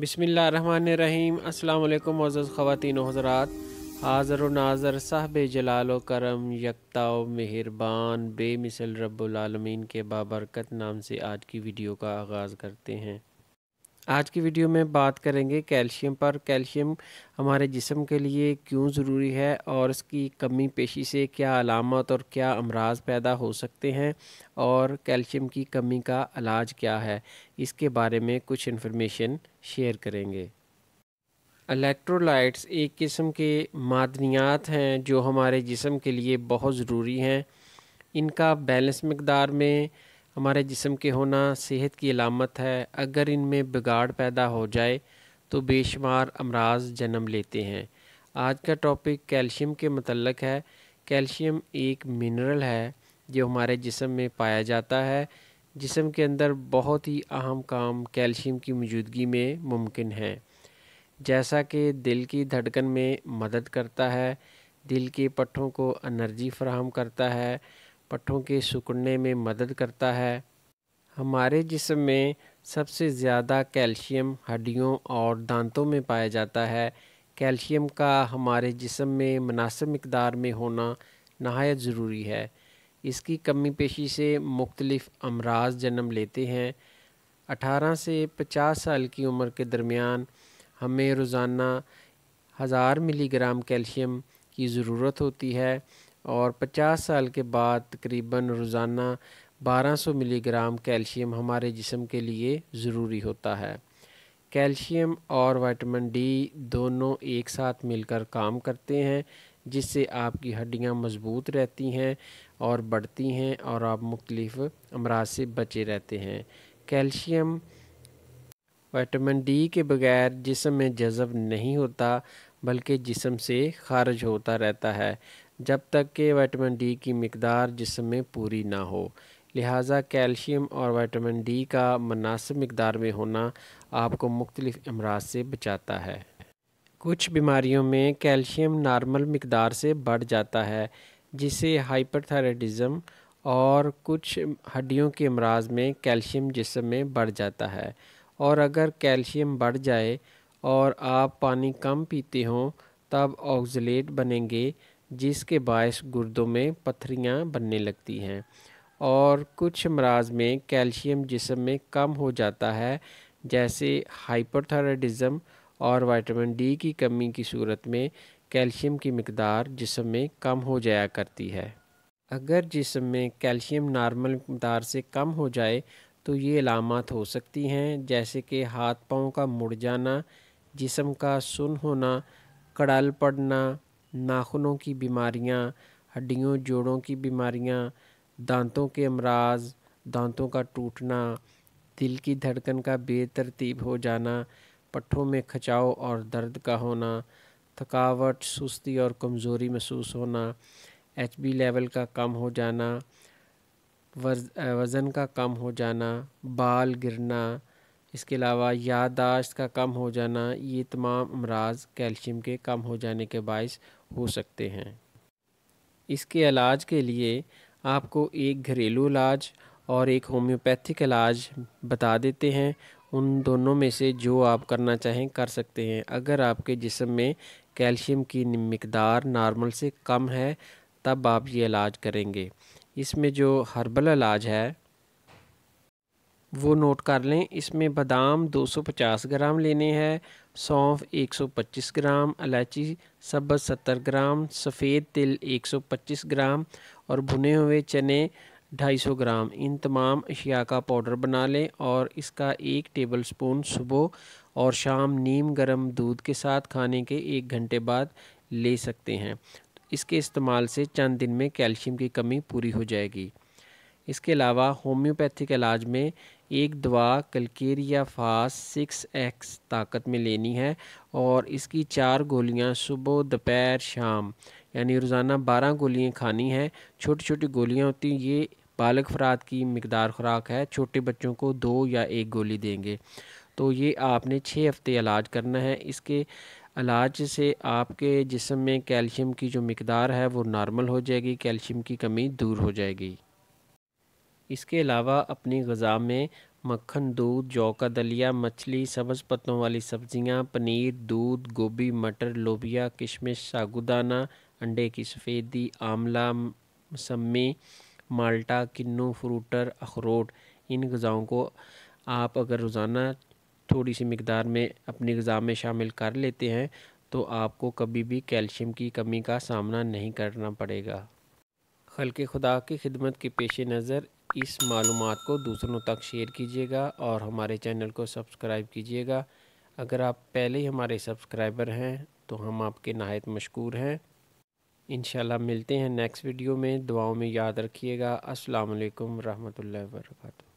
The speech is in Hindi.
बसमीम् अल्लाम मोज़ ख़वान हज़रात हाज़र नाजर साहब जलाल करम यकता मेहरबान बेमिसल रब्बुलमीन के बाबरकत नाम से आज की वीडियो का आगाज़ करते हैं आज की वीडियो में बात करेंगे कैल्शियम पर कैल्शियम हमारे जिसम के लिए क्यों ज़रूरी है और इसकी कमी पेशी से क्या अलामत और क्या अमराज पैदा हो सकते हैं और कैल्शियम की कमी का इलाज क्या है इसके बारे में कुछ इन्फॉर्मेशन शेयर करेंगे इलेक्ट्रोलाइट्स एक किस्म के मादनियात हैं जो हमारे जिसम के लिए बहुत ज़रूरी हैं इनका बैलेंस मकदार में हमारे जिसम के होना सेहत की अलामत है अगर इनमें बिगाड़ पैदा हो जाए तो बेशुमार अमराज जन्म लेते हैं आज का टॉपिक कैल्शियम के मतलब है कैल्शियम एक मिनरल है जो हमारे जिसम में पाया जाता है जिसम के अंदर बहुत ही अहम काम कैल्शियम की मौजूदगी में मुमकिन है जैसा कि दिल की धड़कन में मदद करता है दिल के पट्टों को एनर्जी फ्राहम करता है पट्ठों के सिकुड़ने में मदद करता है हमारे जिसम में सबसे ज़्यादा कैल्शियम हड्डियों और दांतों में पाया जाता है कैल्शियम का हमारे जिसम में मुनासिब मकदार में होना नहायत ज़रूरी है इसकी कमी पेशी से मुख्तलिफ़ अमराज जन्म लेते हैं अठारह से पचास साल की उम्र के दरमियान हमें रोज़ाना हज़ार मिलीग्राम कैल्शियम की ज़रूरत होती है और 50 साल के बाद तकरीबन रोज़ाना 1200 मिलीग्राम कैल्शियम हमारे जिसम के लिए ज़रूरी होता है कैल्शियम और विटामिन डी दोनों एक साथ मिलकर काम करते हैं जिससे आपकी हड्डियां मजबूत रहती हैं और बढ़ती हैं और आप मुख्तलिफ अमराज से बचे रहते हैं कैल्शियम विटामिन डी के बगैर जिसम में जज़ब नहीं होता बल्कि जिसम से खारिज होता रहता है जब तक कि विटामिन डी की मकदार जिसम में पूरी ना हो लिहाजा कैल्शियम और विटामिन डी का मुनासिब मकदार में होना आपको मुख्तलिफ अमराज से बचाता है कुछ बीमारियों में कैल्शियम नॉर्मल मकदार से बढ़ जाता है जिसे हाइपरथायरेटिज़म और कुछ हड्डियों के अमराज में कैल्शियम जिसम में बढ़ जाता है और अगर कैल्शियम बढ़ जाए और आप पानी कम पीते हों तब ऑक्जलेट बनेंगे जिसके बायस गुर्दों में पथरियाँ बनने लगती हैं और कुछ अमराज में कैल्शियम जिसम में कम हो जाता है जैसे हाइपरथायरडिज़म और विटामिन डी की कमी की सूरत में कैल्शियम की मकदार जिसम में कम हो जाया करती है अगर जिसम में कैल्शियम नॉर्मल मकदार से कम हो जाए तो ये अलामत हो सकती हैं जैसे कि हाथ पाँव का मुड़ जाना जिसम का सुन होना कड़ल पड़ना नाखूनों की बीमारियाँ हड्डियों जोड़ों की बीमारियाँ दांतों के अमराज दांतों का टूटना दिल की धड़कन का बेतरतीब हो जाना पट्ठों में खचाव और दर्द का होना थकावट सुस्ती और कमज़ोरी महसूस होना एच बी लेवल का कम हो जाना वज़न का कम हो जाना बाल गिरना इसके अलावा याददाश्त का कम हो जाना ये तमाम अमराज कैल्शियम के कम हो जाने के बायस हो सकते हैं इसके इलाज के लिए आपको एक घरेलू इलाज और एक होम्योपैथिक इलाज बता देते हैं उन दोनों में से जो आप करना चाहें कर सकते हैं अगर आपके जिसम में कैल्शियम की मकदार नॉर्मल से कम है तब आप ये इलाज करेंगे इसमें जो हर्बल इलाज है वो नोट कर लें इसमें बादाम 250 ग्राम लेने हैं सौंफ 125 ग्राम इलायची सब 70 ग्राम सफ़ेद तिल 125 ग्राम और भुने हुए चने 250 ग्राम इन तमाम अशिया का पाउडर बना लें और इसका एक टेबल स्पून सुबह और शाम नीम गर्म दूध के साथ खाने के एक घंटे बाद ले सकते हैं इसके इस्तेमाल से चंद दिन में कैल्शियम की कमी पूरी हो जाएगी इसके अलावा होम्योपैथिक इलाज में एक दवा कलकेरिया फास सिक्स एक्स ताकत में लेनी है और इसकी चार गोलियां सुबह दोपहर शाम यानी रोज़ाना बारह गोलियां खानी हैं छोटी छोटी गोलियां होती हैं ये बालक अफराद की मकदार खुराक है छोटे बच्चों को दो या एक गोली देंगे तो ये आपने छः हफ़्ते इलाज करना है इसके इलाज से आपके जिसम में कैल्शियम की जो मकदार है वो नॉर्मल हो जाएगी कैल्शियम की कमी दूर हो जाएगी इसके अलावा अपनी गज़ा में मक्खन दूध जौ का दलिया मछली सब्ज पत्तों वाली सब्जियां, पनीर दूध गोभी मटर लोबिया किशमिश सागुदाना अंडे की सफ़ेदी आमला मौसमी माल्टा किन्नू फ्रूटर अखरोट इन गज़ाओं को आप अगर रोज़ाना थोड़ी सी मकदार में अपनी गज़ा में शामिल कर लेते हैं तो आपको कभी भी कैल्शियम की कमी का सामना नहीं करना पड़ेगा खल खुदा की खिदमत के पेश नज़र इस मालूम को दूसरों तक शेयर कीजिएगा और हमारे चैनल को सब्सक्राइब कीजिएगा अगर आप पहले ही हमारे सब्सक्राइबर हैं तो हम आपके नहायत मशकूर हैं इन मिलते हैं नेक्स्ट वीडियो में दुआओं में याद रखिएगा असलकम वालेकुम वर्का